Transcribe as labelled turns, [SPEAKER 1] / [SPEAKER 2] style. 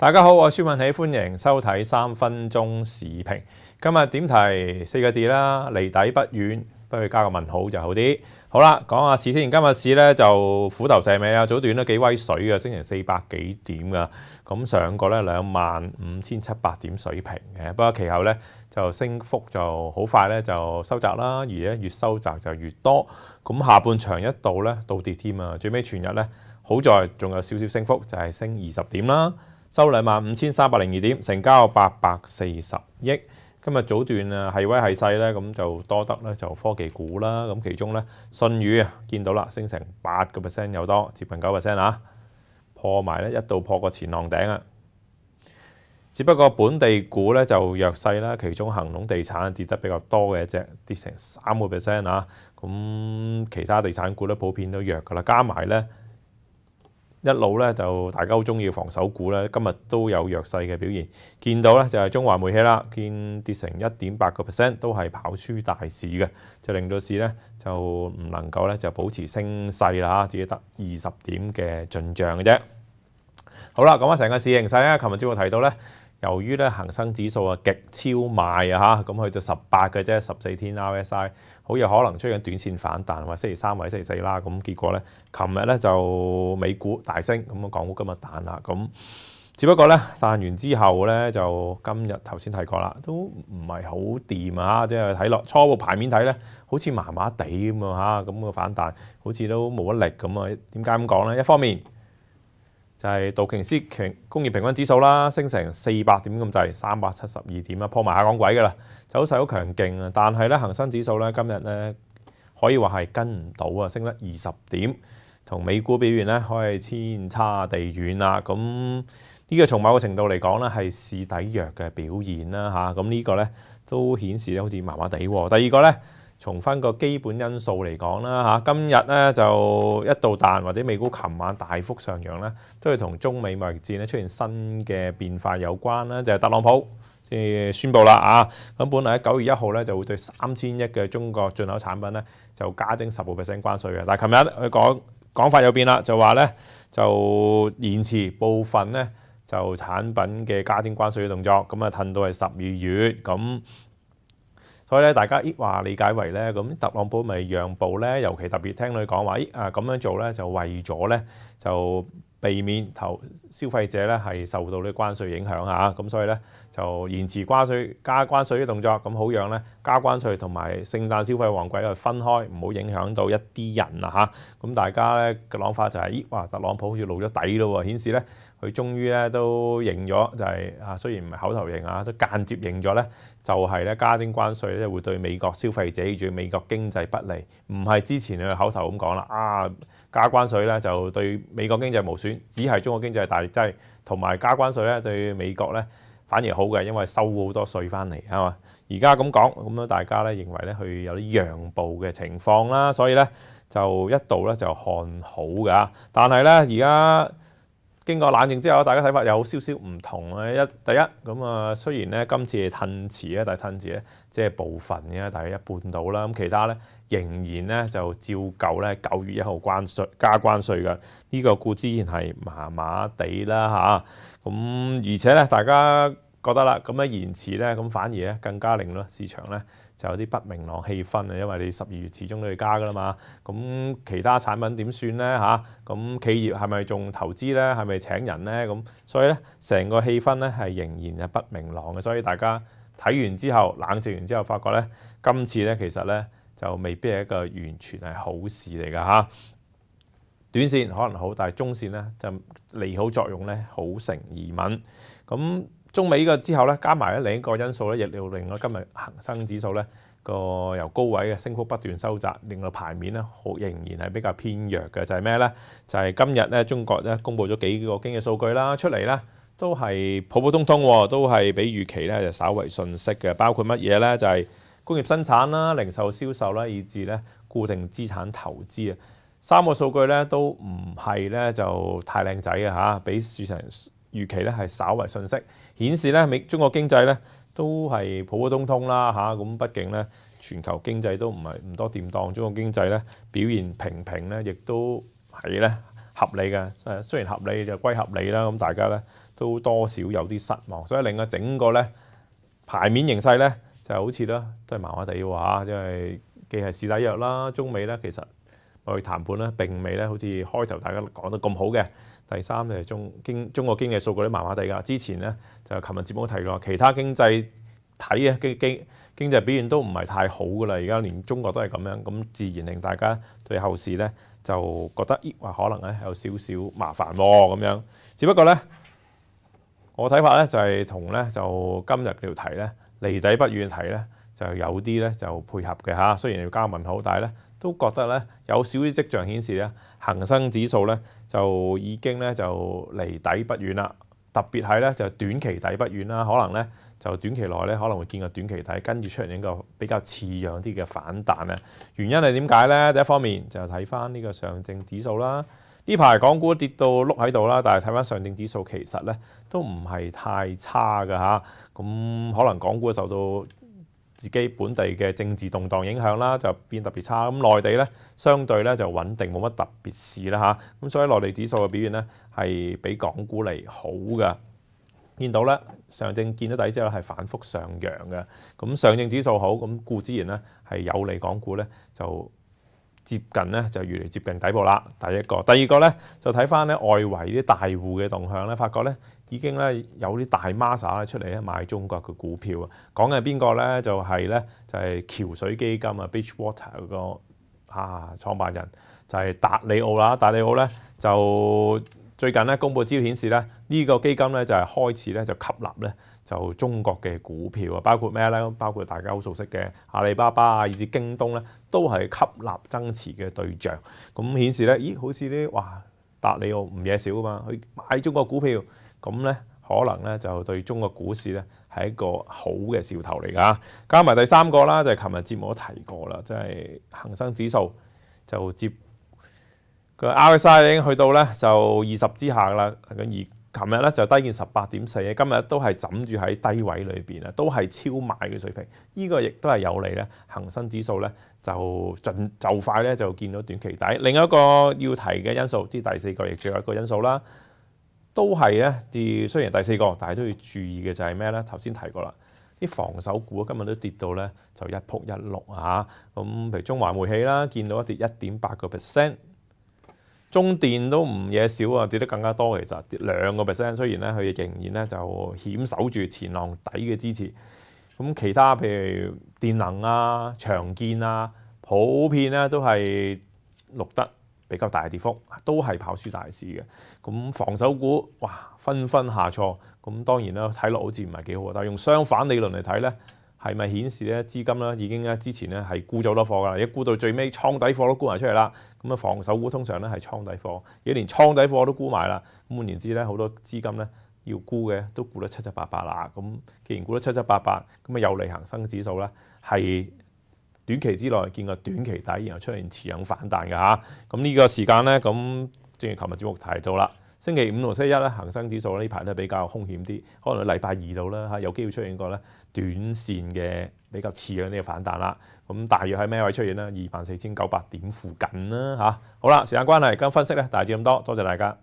[SPEAKER 1] 大家好，我系苏文喜，欢迎收睇三分钟视频。今日点题四个字啦，离底不远，不如加个问号就好啲。好啦，讲下市先。今日市咧就虎头蛇尾啊，早段都几威水嘅，升成四百几点噶。咁上个咧两万五千七百点水平嘅，不过其后咧就升幅就好快咧就收窄啦，而咧越收窄就越多。咁下半场一到咧倒跌添啊，最尾全日咧好在仲有少少升幅，就系升二十点啦。收兩萬五千三百零二點，成交八百四十億。今日早段啊，係威係勢咧，咁就多得咧就科技股啦。咁其中咧信宇啊，見到啦，升成八個 percent 有多，接近九 percent 啊，破埋咧一度破個前浪頂啊。只不過本地股咧就弱勢啦，其中恒隆地產跌得比較多嘅只，跌成三個 percent 啊。咁其他地產股咧普遍都弱噶啦，加埋咧。一路咧就大家都中意防守股咧，今日都有弱勢嘅表現。見到咧就係中華煤氣啦，見跌成一點八個 percent，都係跑輸大市嘅，就令到市咧就唔能夠咧就保持升勢啦自只得二十點嘅進帳嘅啫。好啦，講翻成個市形勢咧，琴日朝早提到咧。由於咧恆生指數啊極超賣啊嚇，咁去到十八嘅啫，十四天 RSI 好有可能出現短線反彈，者星期三、或者星期四啦，咁結果咧，琴日咧就美股大升，咁啊，港股今日彈啦，咁只不過咧彈完之後咧，就今日頭先提過啦，都唔係好掂啊，即係睇落初步牌面睇咧，好似麻麻地咁啊嚇，咁個反彈好似都冇乜力，咁啊點解咁講咧？一方面就係道瓊斯工業平均指數啦，升成四百點咁就係三百七十二點啦，破埋下港鬼噶啦，走勢好強勁啊！但係咧，恒生指數咧今日咧可以話係跟唔到啊，升得二十點，同美股表現咧可以天差地遠啦。咁呢個從某個程度嚟講咧，係試底弱嘅表現啦嚇。咁呢個咧都顯示咧好似麻麻地。第二個咧。從翻個基本因素嚟講啦嚇，今日咧就一度彈或者美股琴晚大幅上揚咧，都係同中美贸易战咧出現新嘅變化有關啦。就係特朗普誒宣布啦啊，咁本嚟喺九月一號咧就會對三千億嘅中國進口產品咧就加徵十個 percent 關税嘅，但係琴日佢講講法有變啦，就話咧就延遲部分咧就產品嘅加徵關税嘅動作，咁啊褪到係十二月咁。所以咧，大家亦話理解為咧，咁特朗普咪讓步咧，尤其特別聽佢講話，咦啊咁樣做咧，就為咗咧就。避免投消費者咧係受到啲關税影響嚇，咁所以咧就延遲關税加關税啲動作，咁好樣咧加關税同埋聖誕消費旺季去分開，唔好影響到一啲人啊嚇！咁大家咧嘅諗法就係咦哇，特朗普好似露咗底咯喎，顯示咧佢終於咧都認咗就係啊，雖然唔係口頭認啊，都間接認咗咧，就係咧加徵關税咧會對美國消費者住美國經濟不利，唔係之前佢口頭咁講啦啊加關税咧就對美國經濟無損。只係中國經濟大劑，同埋加關税咧對美國咧反而好嘅，因為收好多税翻嚟嚇嘛。而家咁講咁大家咧認為咧佢有啲讓步嘅情況啦，所以咧就一度咧就看好㗎，但係咧而家。經過冷靜之後，大家睇法有少少唔同啊！一第一咁啊，雖然咧今次係吞蝕啊，但係吞蝕咧即係部分嘅，大概一半到啦。咁其他咧仍然咧就照舊咧九月一號關税加關税嘅呢個股，之然係麻麻地啦嚇。咁而且咧，大家。覺得啦，咁樣延遲咧，咁反而咧更加令咯。市場咧就有啲不明朗氣氛啊，因為你十二月始終都要加噶啦嘛。咁其他產品點算咧嚇？咁企業係咪仲投資咧？係咪請人咧？咁所以咧成個氣氛咧係仍然係不明朗嘅。所以大家睇完之後冷靜完之後，發覺咧今次咧其實咧就未必係一個完全係好事嚟㗎嚇。短線可能好，但係中線咧就利好作用咧好成疑問咁。中美嘅之後咧，加埋咧另一個因素咧，亦要令到今日恒生指數咧個由高位嘅升幅不斷收窄，令到排面咧好仍然係比較偏弱嘅，就係咩咧？就係今日咧中國咧公佈咗幾個經濟數據啦，出嚟咧都係普普通通，都係比預期咧就稍為順息嘅，包括乜嘢咧？就係工業生產啦、零售銷售啦，以至咧固定資產投資啊三個數據咧都唔係咧就太靚仔嘅嚇，比市場。預期咧係稍為順息顯示咧美中國經濟咧都係普普通通啦嚇，咁畢竟咧全球經濟都唔係唔多掂當，中國經濟咧表現平平咧，亦都係咧合理嘅，誒雖然合理就歸合理啦，咁大家咧都多少有啲失望，所以令啊整個咧牌面形勢咧就好似咧都係麻麻地喎嚇，即係既係試底藥啦，中美咧其實。去談判咧，並未咧好似開頭大家講得咁好嘅。第三咧，中經中國經濟數據都麻麻地㗎。之前咧就琴日節目提過，其他經濟睇啊經經經濟表現都唔係太好㗎啦。而家連中國都係咁樣，咁自然令大家對後市咧就覺得咦？話可能咧有少少麻煩喎咁樣。只不過咧，我睇法咧就係同咧就今日條題咧離底不遠，題咧就有啲咧就配合嘅嚇。雖然要加問號，但係咧。都覺得咧有少少跡象顯示咧恒生指數咧就已經咧就離底不遠啦，特別係咧就短期底不遠啦，可能咧就短期內咧可能會見個短期底跟住出現一個比較似樣啲嘅反彈咧。原因係點解咧？第一方面就睇翻呢個上證指數啦，呢排港股跌到碌喺度啦，但係睇翻上證指數其實咧都唔係太差㗎嚇，咁可能港股受到。自己本地嘅政治動盪影響啦，就變特別差。咁內地咧，相對咧就穩定，冇乜特別事啦吓，咁所以內地指數嘅表現咧，係比港股嚟好嘅。見到咧，上證見到底之後係反覆上揚嘅。咁上證指數好，咁固之然咧係有利港股咧就。接近咧就越嚟接近底部啦。第一個，第二個咧就睇翻咧外圍啲大戶嘅動向咧，發覺咧已經咧有啲大 m a s a 咧出嚟咧買中國嘅股票啊。講嘅邊個咧就係咧就係橋水基金啊 Beachwater 嗰個啊創辦人就係達里奧啦。達里奧咧就。最近咧，公布資料顯示咧，呢個基金咧就係開始咧就吸納咧就中國嘅股票啊，包括咩咧？包括大家好熟悉嘅阿里巴巴啊，以至京東咧，都係吸納增持嘅對象。咁顯示咧，咦？好似啲哇達利奧唔嘢少啊嘛，去買中國股票，咁咧可能咧就對中國股市咧係一個好嘅兆頭嚟噶。加埋第三個啦，就係琴日節目都提過啦，即係恒生指數就接。個 RSI 已經去到咧就二十之下啦，咁而琴日咧就低見十八點四，今日都係枕住喺低位裏邊啊，都係超買嘅水平。呢個亦都係有利咧，恒生指數咧就盡就快咧就見到短期底。另一個要提嘅因素，即係第四個，亦最後一個因素啦，都係咧啲雖然第四個，但係都要注意嘅就係咩咧？頭先提過啦，啲防守股今日都跌到咧就一鋪一碌嚇，咁譬如中華氣啦，見到一跌一點八個 percent。中電都唔嘢少啊，跌得更加多。其實跌兩個 percent，雖然咧佢仍然咧就險守住前浪底嘅支持。咁其他譬如電能啊、長建啊，普遍咧都係錄得比較大跌幅，都係跑輸大市嘅。咁防守股哇，紛紛下挫。咁當然啦，睇落好似唔係幾好，但係用相反理論嚟睇咧。係咪顯示咧資金咧已經咧之前咧係沽咗好多貨噶啦，一沽到最尾倉底貨都沽埋出嚟啦。咁啊，防守股通常咧係倉底貨，而連倉底貨都沽埋啦。咁言之咧，好多資金咧要沽嘅都沽得七七八八啦。咁既然沽得七七八八，咁啊有利行生指數咧係短期之內見個短期底，然後出現持穩反彈㗎嚇。咁呢個時間咧，咁正如琴日節目提到啦。星期五同星期一咧，恒生指數呢排都比較風險啲，可能禮拜二度啦嚇有機會出現個咧短線嘅比較次要嘅反彈啦。咁大約喺咩位出現咧？二萬四千九百點附近啦嚇。好啦，時間關係，今日分析咧大致咁多，多謝大家。